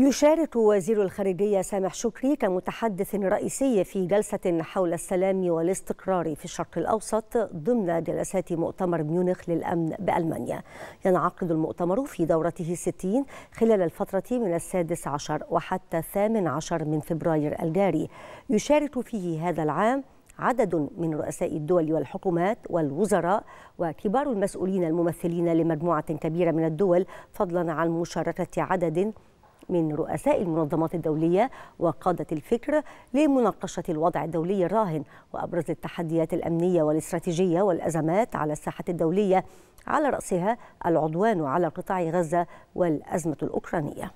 يشارك وزير الخارجية سامح شكري كمتحدث رئيسي في جلسة حول السلام والاستقرار في الشرق الأوسط ضمن جلسات مؤتمر ميونخ للأمن بألمانيا ينعقد المؤتمر في دورته الستين خلال الفترة من السادس عشر وحتى الثامن عشر من فبراير الجاري يشارك فيه هذا العام عدد من رؤساء الدول والحكومات والوزراء وكبار المسؤولين الممثلين لمجموعة كبيرة من الدول فضلا عن مشاركة عدد من رؤساء المنظمات الدولية وقادة الفكر لمناقشة الوضع الدولي الراهن وأبرز التحديات الأمنية والاستراتيجية والأزمات على الساحة الدولية على رأسها العدوان على قطاع غزة والأزمة الأوكرانية